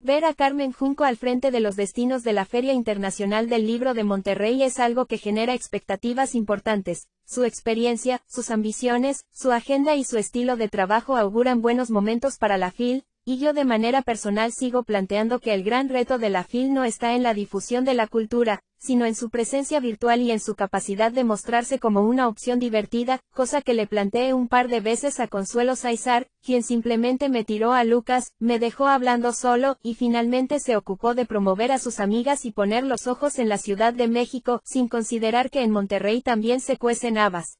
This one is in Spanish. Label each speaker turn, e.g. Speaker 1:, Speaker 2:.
Speaker 1: Ver a Carmen Junco al frente de los destinos de la Feria Internacional del Libro de Monterrey es algo que genera expectativas importantes. Su experiencia, sus ambiciones, su agenda y su estilo de trabajo auguran buenos momentos para la FIL, y yo de manera personal sigo planteando que el gran reto de la FIL no está en la difusión de la cultura, sino en su presencia virtual y en su capacidad de mostrarse como una opción divertida, cosa que le planteé un par de veces a Consuelo Saizar, quien simplemente me tiró a Lucas, me dejó hablando solo, y finalmente se ocupó de promover a sus amigas y poner los ojos en la Ciudad de México, sin considerar que en Monterrey también se cuecen habas.